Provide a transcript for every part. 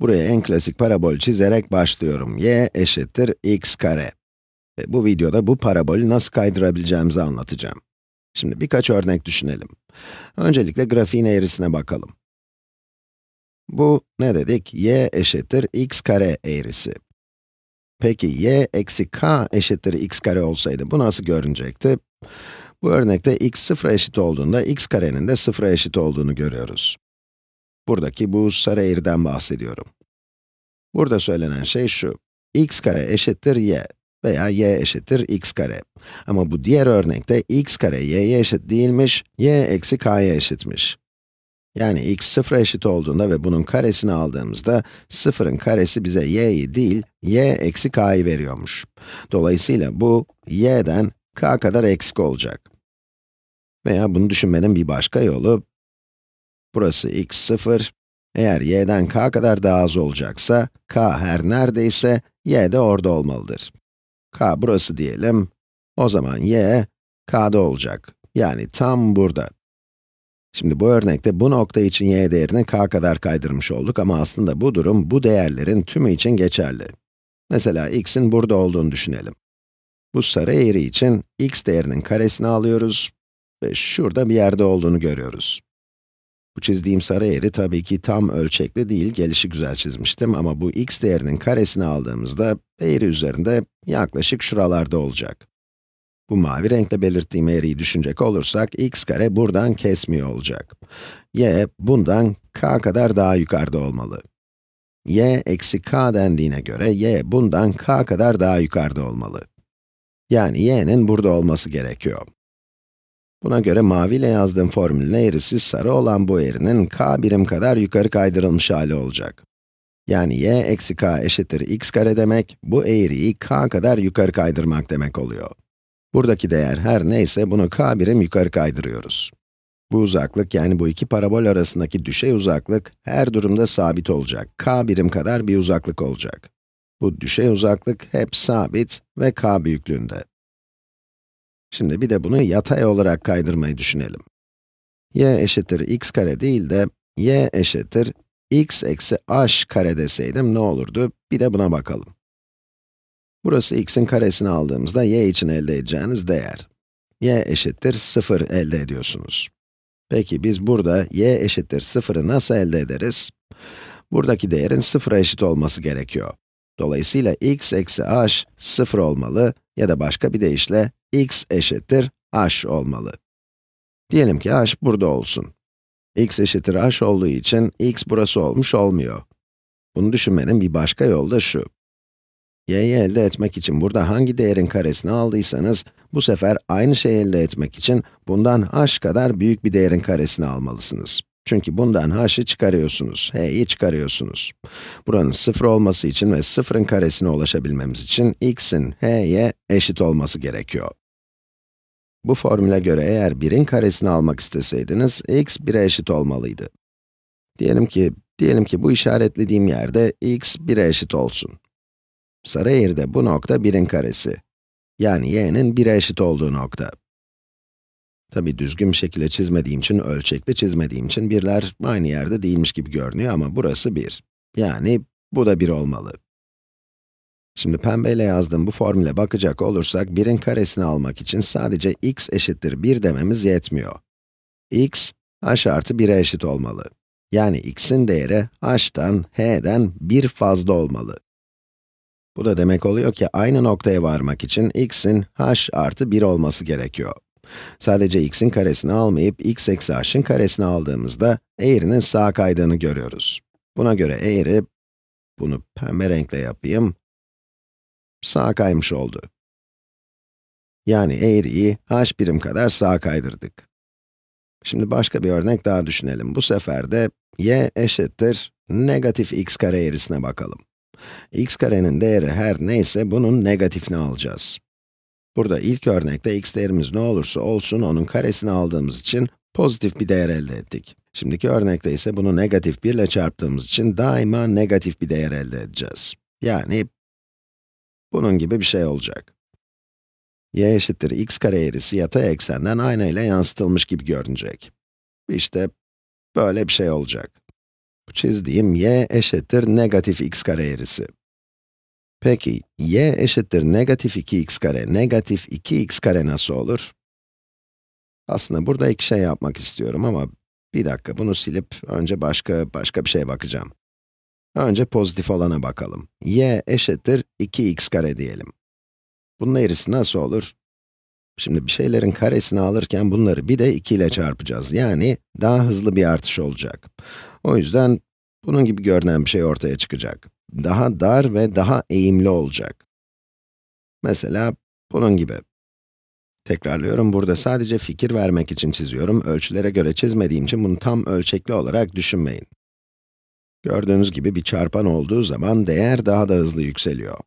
Buraya en klasik parabol çizerek başlıyorum. y eşittir x kare. Ve bu videoda bu parabolü nasıl kaydırabileceğimizi anlatacağım. Şimdi birkaç örnek düşünelim. Öncelikle grafiğin eğrisine bakalım. Bu, ne dedik? y eşittir x kare eğrisi. Peki y eksi k eşittir x kare olsaydı bu nasıl görünecekti? Bu örnekte x sıfıra eşit olduğunda x karenin de sıfıra eşit olduğunu görüyoruz. Buradaki bu sarı eğriden bahsediyorum. Burada söylenen şey şu, x kare eşittir y veya y eşittir x kare. Ama bu diğer örnekte x kare y'ye eşit değilmiş, y eksi k'ya eşitmiş. Yani x sıfıra eşit olduğunda ve bunun karesini aldığımızda, sıfırın karesi bize y'yi değil, y eksi k'yı veriyormuş. Dolayısıyla bu, y'den k kadar eksik olacak. Veya bunu düşünmenin bir başka yolu, Burası x 0. Eğer y'den k kadar daha az olacaksa, k her neredeyse, y de orada olmalıdır. k burası diyelim, o zaman y, k'da olacak. Yani tam burada. Şimdi bu örnekte bu nokta için y değerini k kadar kaydırmış olduk ama aslında bu durum bu değerlerin tümü için geçerli. Mesela x'in burada olduğunu düşünelim. Bu sarı eğri için x değerinin karesini alıyoruz ve şurada bir yerde olduğunu görüyoruz. Bu çizdiğim sarı eğri tabii ki tam ölçekli değil, gelişi güzel çizmiştim ama bu x değerinin karesini aldığımızda eğri üzerinde yaklaşık şuralarda olacak. Bu mavi renkle belirttiğim eğriyi düşünecek olursak x kare buradan kesmiyor olacak. y bundan k kadar daha yukarıda olmalı. y eksi k dendiğine göre y bundan k kadar daha yukarıda olmalı. Yani y'nin burada olması gerekiyor. Buna göre mavi ile yazdığım formülün eğrisi sarı olan bu eğrinin k birim kadar yukarı kaydırılmış hali olacak. Yani y eksi k eşittir x kare demek, bu eğriyi k kadar yukarı kaydırmak demek oluyor. Buradaki değer her neyse bunu k birim yukarı kaydırıyoruz. Bu uzaklık yani bu iki parabol arasındaki düşey uzaklık her durumda sabit olacak. k birim kadar bir uzaklık olacak. Bu düşey uzaklık hep sabit ve k büyüklüğünde. Şimdi bir de bunu yatay olarak kaydırmayı düşünelim. y eşittir x kare değil de y eşittir x eksi h kare deseydim ne olurdu? Bir de buna bakalım. Burası x'in karesini aldığımızda y için elde edeceğiniz değer. y eşittir 0 elde ediyorsunuz. Peki biz burada y eşittir 0'ı nasıl elde ederiz? Buradaki değerin 0'a eşit olması gerekiyor. Dolayısıyla x eksi h 0 olmalı ya da başka bir deyişle x eşittir h olmalı. Diyelim ki h burada olsun. x eşittir h olduğu için x burası olmuş olmuyor. Bunu düşünmenin bir başka yolu da şu. y'yi elde etmek için burada hangi değerin karesini aldıysanız, bu sefer aynı şeyi elde etmek için bundan h kadar büyük bir değerin karesini almalısınız. Çünkü bundan h'ı çıkarıyorsunuz, h'yi çıkarıyorsunuz. Buranın 0 olması için ve 0'ın karesine ulaşabilmemiz için x'in h'ye eşit olması gerekiyor. Bu formüle göre eğer 1'in karesini almak isteseydiniz, x 1'e eşit olmalıydı. Diyelim ki, diyelim ki bu işaretlediğim yerde x 1'e eşit olsun. Sarı Sarıyer'de bu nokta 1'in karesi. Yani y'nin 1'e eşit olduğu nokta. Tabi düzgün bir şekilde çizmediğim için, ölçekli çizmediğim için birler aynı yerde değilmiş gibi görünüyor ama burası 1. Yani bu da 1 olmalı. Şimdi pembeyle yazdığım bu formüle bakacak olursak, 1'in karesini almak için sadece x eşittir 1 dememiz yetmiyor. x, h artı 1'e eşit olmalı. Yani x'in değeri h'tan, h'den 1 fazla olmalı. Bu da demek oluyor ki aynı noktaya varmak için x'in h artı 1 olması gerekiyor. Sadece x'in karesini almayıp x eksi h'in karesini aldığımızda eğrinin sağa kaydığını görüyoruz. Buna göre eğri, bunu pembe renkle yapayım, sağa kaymış oldu. Yani eğriyi h birim kadar sağ kaydırdık. Şimdi başka bir örnek daha düşünelim. Bu sefer de y eşittir negatif x kare eğrisine bakalım. x karenin değeri her neyse bunun negatifini alacağız. Burada ilk örnekte x değerimiz ne olursa olsun onun karesini aldığımız için pozitif bir değer elde ettik. Şimdiki örnekte ise bunu negatif 1 ile çarptığımız için daima negatif bir değer elde edeceğiz. Yani bunun gibi bir şey olacak. y eşittir x kare eğrisi yatay eksenden ayna ile yansıtılmış gibi görünecek. İşte böyle bir şey olacak. Bu çizdiğim y eşittir negatif x kare eğrisi. Peki, y eşittir negatif 2x kare, negatif 2x kare nasıl olur? Aslında burada iki şey yapmak istiyorum ama bir dakika bunu silip önce başka başka bir şeye bakacağım. Önce pozitif olana bakalım. y eşittir 2x kare diyelim. Bunun eğrisi nasıl olur? Şimdi bir şeylerin karesini alırken bunları bir de 2 ile çarpacağız. Yani daha hızlı bir artış olacak. O yüzden bunun gibi görünen bir şey ortaya çıkacak. Daha dar ve daha eğimli olacak. Mesela bunun gibi. Tekrarlıyorum, burada sadece fikir vermek için çiziyorum. Ölçülere göre çizmediğim için bunu tam ölçekli olarak düşünmeyin. Gördüğünüz gibi bir çarpan olduğu zaman değer daha da hızlı yükseliyor.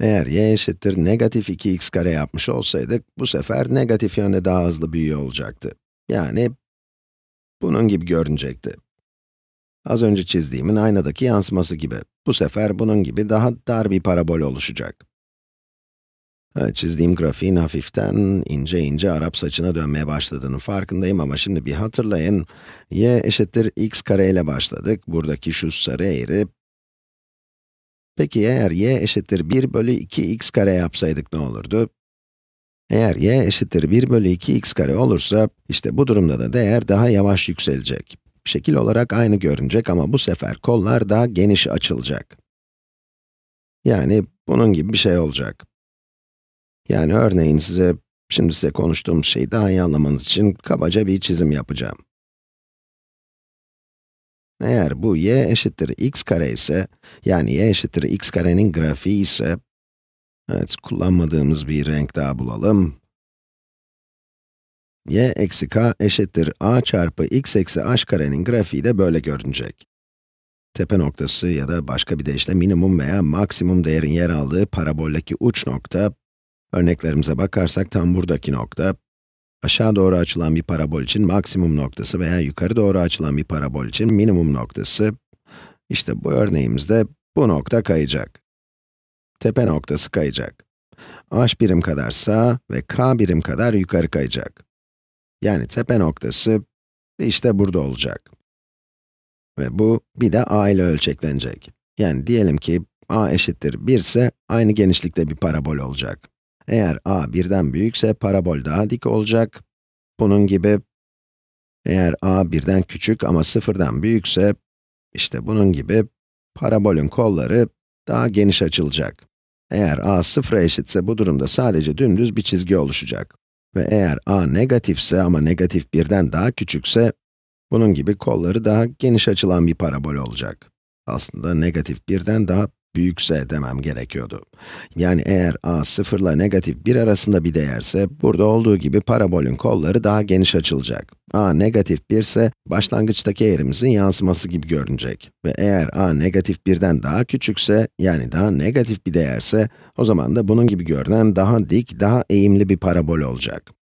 Eğer y eşittir negatif 2x kare yapmış olsaydık, bu sefer negatif yönde daha hızlı büyüyor olacaktı. Yani, bunun gibi görünecekti. Az önce çizdiğimin aynadaki yansıması gibi. Bu sefer bunun gibi daha dar bir parabol oluşacak. Çizdiğim grafiğin hafiften ince ince Arap saçına dönmeye başladığının farkındayım ama şimdi bir hatırlayın. y eşittir x kare ile başladık. Buradaki şu sarı eğri. Peki eğer y eşittir 1 bölü 2x kare yapsaydık ne olurdu? Eğer y eşittir 1 bölü 2x kare olursa, işte bu durumda da değer daha yavaş yükselecek. Şekil olarak aynı görünecek ama bu sefer kollar daha geniş açılacak. Yani bunun gibi bir şey olacak. Yani örneğin size, şimdi size konuştuğum şeyi daha iyi anlamanız için kabaca bir çizim yapacağım. Eğer bu y eşittir x kare ise, yani y eşittir x karenin grafiği ise, evet kullanmadığımız bir renk daha bulalım. y eksi k eşittir a çarpı x eksi h karenin grafiği de böyle görünecek. Tepe noktası ya da başka bir deyişle minimum veya maksimum değerin yer aldığı paraboldeki uç nokta, Örneklerimize bakarsak tam buradaki nokta, aşağı doğru açılan bir parabol için maksimum noktası veya yukarı doğru açılan bir parabol için minimum noktası, işte bu örneğimizde bu nokta kayacak. Tepe noktası kayacak. h birim kadar sağa ve k birim kadar yukarı kayacak. Yani tepe noktası işte burada olacak. Ve bu bir de a ile ölçeklenecek. Yani diyelim ki a eşittir 1 ise aynı genişlikte bir parabol olacak. Eğer a birden büyükse parabol daha dik olacak. Bunun gibi eğer a birden küçük ama sıfırdan büyükse işte bunun gibi parabolün kolları daha geniş açılacak. Eğer a sıfıra eşitse bu durumda sadece dümdüz bir çizgi oluşacak. Ve eğer a negatifse ama negatif birden daha küçükse, bunun gibi kolları daha geniş açılan bir parabol olacak. Aslında negatif birden daha büyükse demem gerekiyordu. Yani eğer a 0 ile negatif 1 arasında bir değerse, burada olduğu gibi parabolün kolları daha geniş açılacak. a negatif 1 ise, başlangıçtaki eğrimizin yansıması gibi görünecek. Ve eğer a negatif 1'den daha küçükse, yani daha negatif bir değerse, o zaman da bunun gibi görünen daha dik, daha eğimli bir parabol olacak.